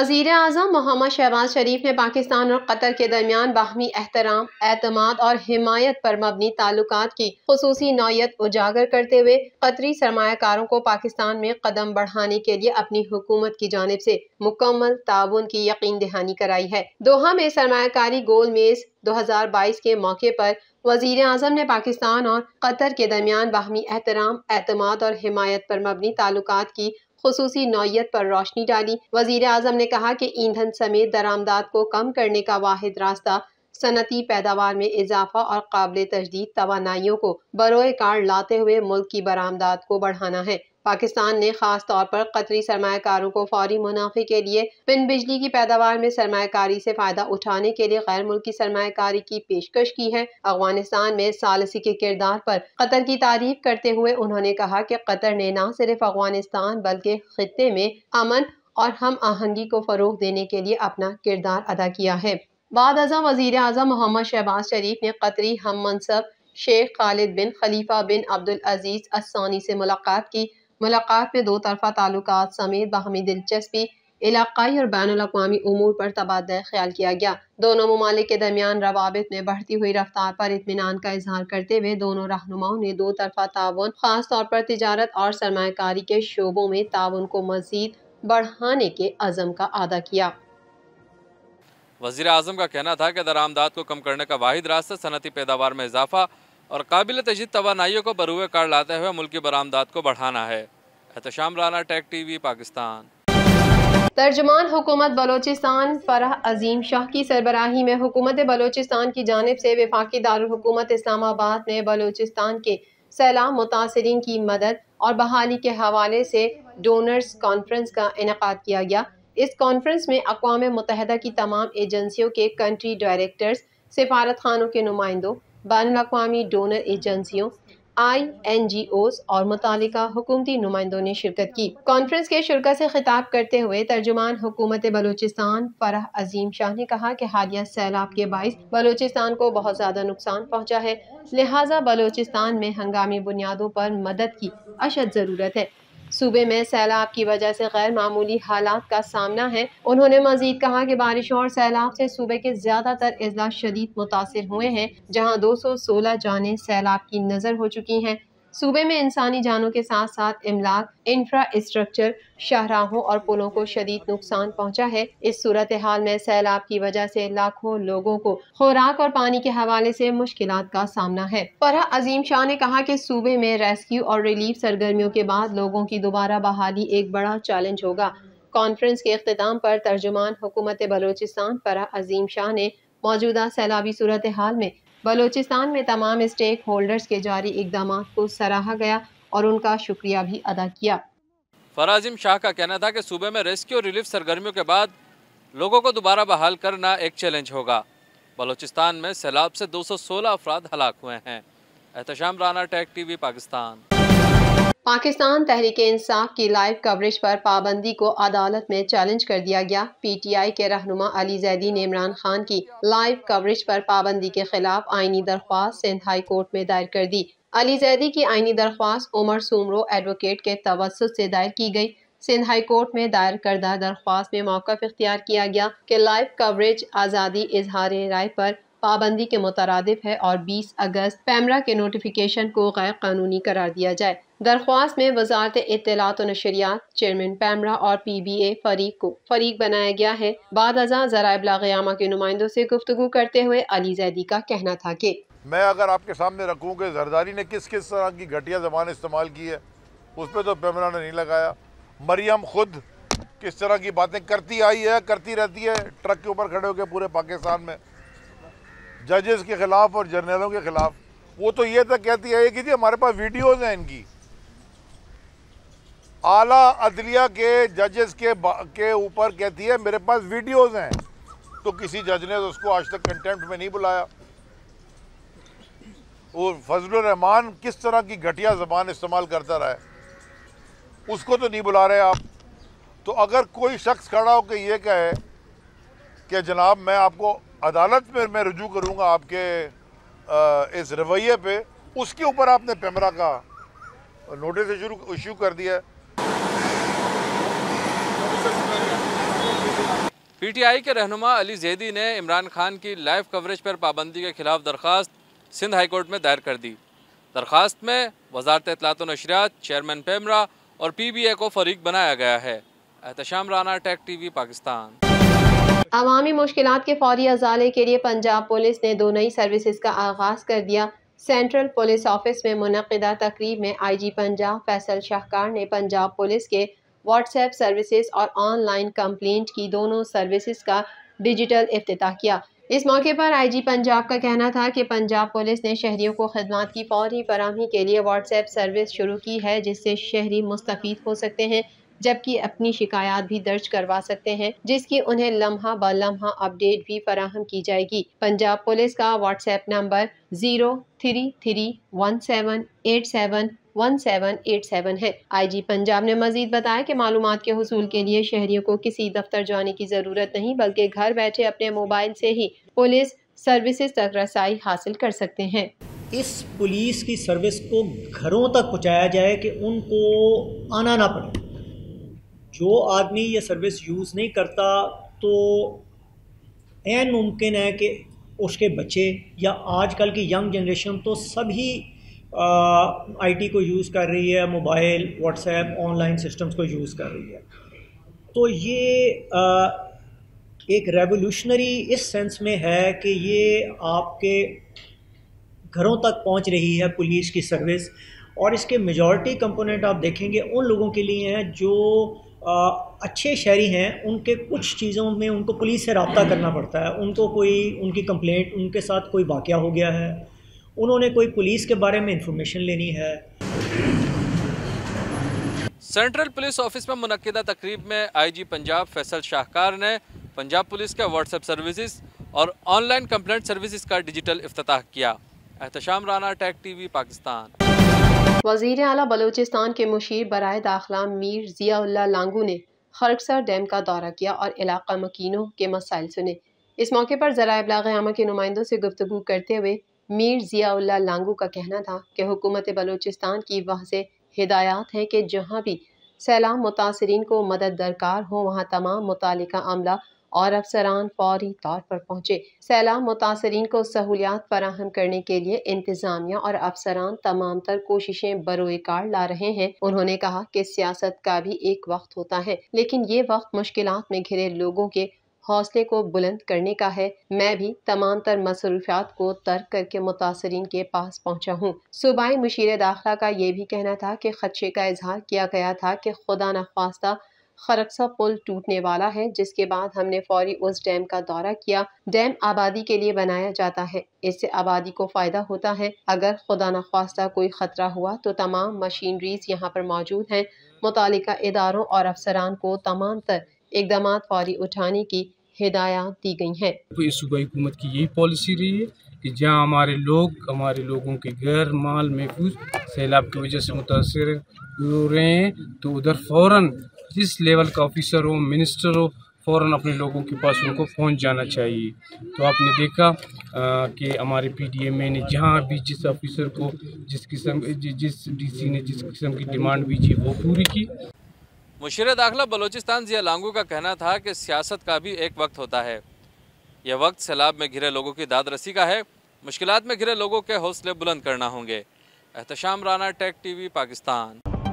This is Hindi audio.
वजीर अजम मोहम्मद शहबाज शरीफ ने पाकिस्तान और कतर के दरमियान बाहमी एहतराम एतम और हिमायत पर मबनी ताल्लुक की खसूस नौत उजागर करते हुए कतरी सरमाकारों को पाकिस्तान में कदम बढ़ाने के लिए अपनी हुकूमत की जानब से मुकम्मल ताउन की यकीन दहानी कराई है दोहा में सरमाकारी गोल मेज़ दो हजार बाईस के मौके पर वजीर अजम ने पाकिस्तान और कतर के दरमियान बाहमी एहतराम एतम और हिमायत पर मबनी ताल्लुक की खसूसी नोयत पर रोशनी डाली वजीर अजम ने कहा की ईंधन समेत दरामदात को कम करने का वाद रास्ता सनती पैदावार में इजाफा और काबिल तजदीद तोानाइयों को बरोए कार लाते हुए मुल्क की बरामदात को बढ़ाना है पाकिस्तान ने खास तौर पर कतरी सरमाकारों को फौरी मुनाफे के लिए पिन बिजली की पैदावार में सरमाकारी से फ़ायदा उठाने के लिए गैर मुल्की सरमाकारी की पेशकश की है अफगानिस्तान में सालसी के किरदार पर कतर की तारीफ करते हुए उन्होंने कहा कि कतर ने न सिर्फ अफगानिस्तान बल्कि खत्े में अमन और हम आहंगी को फ़रोग देने के लिए अपना किरदार अदा किया है बाद अज़ा वज़ी अजम मोहम्मद शहबाज शरीफ ने कतरी हम मनसब शेख खालिद बिन खलीफा बिन अब्दुल अजीज़ असानी से मुलाकात की मुलाकात में दो तरफ़ा ताल्लुक समेत बाहमी दिलचस्पी इलाकई और बैन अवी अमूर पर तबादला ख्याल किया गया दोनों ममालिक के दरमियान रवाबित में बढ़ती हुई रफ्तार पर इतमान का इजहार करते हुए दोनों रहनुमाओं ने दो तरफा ताउन खास तौर पर तजारत और सरमाकारी के शोबों में ताउन को मजीद बढ़ाने के अज़म का अदा किया वजीर अजम का कहना था कि दरामदाद को कम करने का वाद रास्ता सनती पैदावार में इजाफा और काबिल तजीद तोानाइयों को बरूए कार लाते हुए मुल्की बरामदाद को बढ़ाना है Ehtesham Rana tech T V Pakistan तर्जमान हुकूमत बलोचिस्तान फराह अजीम शाह की सरबराही में हुकूमत बलोचिस्तान की जानब से वफाकी दारकूमत इस्लामाबाद ने बलोचिस्तान के सैलाब मुतासरीन की मदद और बहाली के हवाले से डोनर्स कॉन्फ्रेंस का इनका किया गया इस कॉन्फ्रेंस में अकवा मुतहदा की तमाम एजेंसियों के कंट्री डायरेक्टर्स सिफारत खानों के नुमाइंदों बैन अवी डोनर एजेंसियों आई एन जी ओज और मुतल हुकूमती नुमाइंदों ने शिरकत की कॉन्फ्रेंस के शिरकत से खिताब करते हुए तर्जुमान हुकूमत बलोचिस्तान फराह अजीम शाह ने कहा कि हालिया सैलाब के बायस बलोचिस्तान को बहुत ज़्यादा नुकसान पहुँचा है लिहाजा बलोचिस्तान में हंगामी बुनियादों पर मदद की अशद ज़रूरत है सूबे में सैलाब की वजह से गैर मामूली हालात का सामना है उन्होंने मजीद कहा कि बारिश और सैलाब से सूबे के ज्यादातर अजला शदीद मुतासर हुए हैं जहाँ दो सौ सोलह जाने सैलाब की नजर हो चुकी हैं सूबे में इंसानी जानों के साथ साथ इमलाक इंफ्रास्ट्रक्चर शाहराहों और पुलों को शदीद नुकसान पहुंचा है इस सूरत हाल में सैलाब की वजह से लाखों लोगों को खुराक और पानी के हवाले से मुश्किल का सामना है फरह अजीम शाह ने कहा कि सूबे में रेस्क्यू और रिलीफ सरगर्मियों के बाद लोगों की दोबारा बहाली एक बड़ा चैलेंज होगा कॉन्फ्रेंस के अख्ताम पर तर्जुमान हुकूमत बलोचिस्तान फरह अजीम शाह ने मौजूदा सैलाबी सूरत हाल में बलूचिस्तान में तमाम स्टेक होल्डर्स के जारी इकदाम को सराहा गया और उनका शुक्रिया भी अदा किया फराजिम शाह का कहना था कि सूबे में रेस्क्यू और रिलीफ सरगर्मियों के बाद लोगों को दोबारा बहाल करना एक चैलेंज होगा बलूचिस्तान में सैलाब से 216 अफराद हलाक हुए हैं एहतम राना टी टीवी पाकिस्तान पाकिस्तान तहरीक इंसाफ की लाइव कवरेज पर पाबंदी को अदालत में चैलेंज कर दिया गया पीटीआई के रहनुमा अली जैदी ने इमरान खान की लाइव कवरेज पर पाबंदी के खिलाफ आइनी दरख्वास्त सिंध हाई कोर्ट में दायर कर दी अली जैदी की आइनी दरख्वास्त उमर सुमरो एडवोकेट के तवसत से दायर की गई सिंध हाई कोर्ट में दायर करदा दरख्वास्त में मौका इख्तियार किया गया कि लाइव कवरेज आज़ादी इजहार राय पर पाबंदी के मुतरद है और 20 अगस्त पैमरा के नोटिफिकेशन को गैर कानूनी करार दिया जाए दरख्वास्त में वजारत इतलात और नशरियात चेयरमैन पैमरा और पी बी ए फरीक को फरीक बनाया गया है बाद अजा जरा बलागयामा के नुमाइंदों से गुफ्तु करते हुए अली जैदी का कहना था कि मैं अगर आपके सामने रखूँ कि जरदारी ने किस किस तरह की घटिया जबान इस्तेमाल की है उस पर तो पैमरा ने नहीं लगाया मरियम खुद किस तरह की बातें करती आई है करती रहती है ट्रक के ऊपर खड़े होकर पूरे पाकिस्तान में जजेस के ख़िलाफ़ और जर्नलों के ख़िलाफ़ वो तो ये तक तो कहती है कि जी हमारे पास वीडियोज़ हैं इनकी आला अदलिया के जजेस के के ऊपर कहती है मेरे पास वीडियोस हैं तो किसी जज ने तो उसको आज तक कंटेंप्ट में नहीं बुलाया वो फजल रहमान किस तरह की घटिया जबान इस्तेमाल करता रहा है उसको तो नहीं बुला रहे आप तो अगर कोई शख्स खड़ा होकर ये कहे कि जनाब मैं आपको अदालत में मैं रजू करूँगा आपके इस रवैये पे उसके ऊपर आपने पैमरा का नोटिस इशू इशू कर दिया है पीटीआई के रहनुमा अली जैदी ने इमरान खान की लाइव कवरेज पर पाबंदी के खिलाफ दरख्वास्त सिंध हाईकोर्ट में दायर कर दी दरख्वास्त में वजारत इतलात नशरियात चेयरमैन पेमरा और पीबीए को फरीक बनाया गया है एहतशाम राना टेक टीवी पाकिस्तान अवामी मुश्किल के फौरी अजाले के लिए पंजाब पुलिस ने दो नई सर्विसेज का आगाज कर दिया सेंट्रल पुलिस ऑफिस में मुनदा तकरीब में आई जी पंजाब फैसल शाहकार ने पंजाब पुलिस के व्हाट्सएप सर्विसेज और ऑनलाइन कंप्लेंट की दोनों सर्विसेज का डिजिटल अफ्ताह किया इस मौके पर आईजी पंजाब का कहना था कि पंजाब पुलिस ने शहरीों को खदमात की फौरी फरहमी के लिए व्हाट्सएप सर्विस शुरू की है जिससे शहरी मुस्तफ़ हो सकते हैं जबकि अपनी शिकायत भी दर्ज करवा सकते हैं जिसकी उन्हें लम्हा ब लम्हा अपडेट भी फराहम की जाएगी पंजाब पुलिस का WhatsApp number zero three three one seven eight seven 1787 है आईजी पंजाब ने मजीद बताया कि मालूम के हसूल के लिए शहरियों को किसी दफ्तर जाने की ज़रूरत नहीं बल्कि घर बैठे अपने मोबाइल से ही पुलिस सर्विसेज तक रसाई हासिल कर सकते हैं इस पुलिस की सर्विस को घरों तक पहुँचाया जाए कि उनको आना ना पड़े जो आदमी ये सर्विस यूज़ नहीं करता तो एन मुमकिन है कि उसके बच्चे या आजकल की यंग जनरेशन तो सभी आईटी को यूज़ कर रही है मोबाइल व्हाट्सएप ऑनलाइन सिस्टम्स को यूज़ कर रही है तो ये आ, एक रेवोल्यूशनरी इस सेंस में है कि ये आपके घरों तक पहुंच रही है पुलिस की सर्विस और इसके मेजॉरिटी कंपोनेंट आप देखेंगे उन लोगों के लिए हैं जो आ, अच्छे शहरी हैं उनके कुछ चीज़ों में उनको पुलिस से रबता करना पड़ता है उनको कोई उनकी कंप्लेंट उनके साथ कोई वाक़ हो गया है उन्होंने कोई पुलिस के बारे में इंफॉर्मेशन लेनी है सेंट्रल पुलिस ऑफिस में मुनदा तकरीब में आईजी पंजाब फैसल शाहकार ने पंजाब पुलिस के व्हाट्सएप सर्विसेज और ऑनलाइन कंप्लेंट सर्विसेज का डिजिटल अफ्ताह किया एहतम राना टैक टी पाकिस्तान वजीर अला बलोचिस्तान के मुशीर बरए दाखिला मीर जिया लांगू ने खरगसर डैम का दौरा किया और इलाका मकीनों के मसाइल सुने इस मौके पर ज़रा अबलाग आमा के नुमाइंदों से गुफ्तु करते हुए मीर ज़ियाउल्ला लांगू का कहना था कि हुकूमत बलूचिस्तान की वह से हिदायत है कि जहाँ भी सैलाब मुतासरीन को मदद दरकार हो वहाँ तमाम मुतल अमला और अफसरान फौरी तौर पर पहुँचे सैलाब मुतासरीन को सहूलियात फराहम करने के लिए इंतज़ामिया और अफसरान तमाम तर कोशिशें बरोए कार ला रहे हैं उन्होंने कहा कि सियासत का भी एक वक्त होता है लेकिन ये वक्त मुश्किल में घिरे लोगों के हौसले को बुलंद करने का है मैं भी तमाम तर मसरूफियात को तर्क करके मुतासरीन के पास पहुँचा हूँ सूबाई मुशीर दाखिला का ये भी कहना था कि खदशे का इजहार किया गया था कि खुदा नख्वास्ता खरकसा पुल टूटने वाला है जिसके बाद हमने फौरी उस डैम का दौरा किया डैम आबादी के लिए बनाया जाता है इससे आबादी को फ़ायदा होता है अगर खुदा नख्वास्ता कोई ख़तरा हुआ तो तमाम मशीनरीज यहाँ पर मौजूद हैं मुतल इदारों और अफसरान को तमाम तर इकदाम फौरी उठाने की हिदायत दी गई हैं तो इस सूबाई हुकूमत की यही पॉलिसी रही है कि जहाँ हमारे लोग हमारे लोगों के घर माल महफूज सैलाब की वजह से मुतासर हो रहे हैं तो उधर फ़ौर जिस लेवल का ऑफिसर हो मिनिस्टर हो फ़ौर अपने लोगों के पास उनको पहुँच जाना चाहिए तो आपने देखा कि हमारे पी डी एम ए ने जहाँ भी जिस ऑफिसर को जिस किस्म जिस डी सी ने जिस किस्म की डिमांड भी जी वो पूरी की मुशीर दाखिला बलोचिस्तान जिया लांगू का कहना था कि सियासत का भी एक वक्त होता है यह वक्त सैलाब में घिरे लोगों की दाद रसी का है मुश्किल में घिरे लोगों के हौसले बुलंद करना होंगे एहतशाम राना टेक टी पाकिस्तान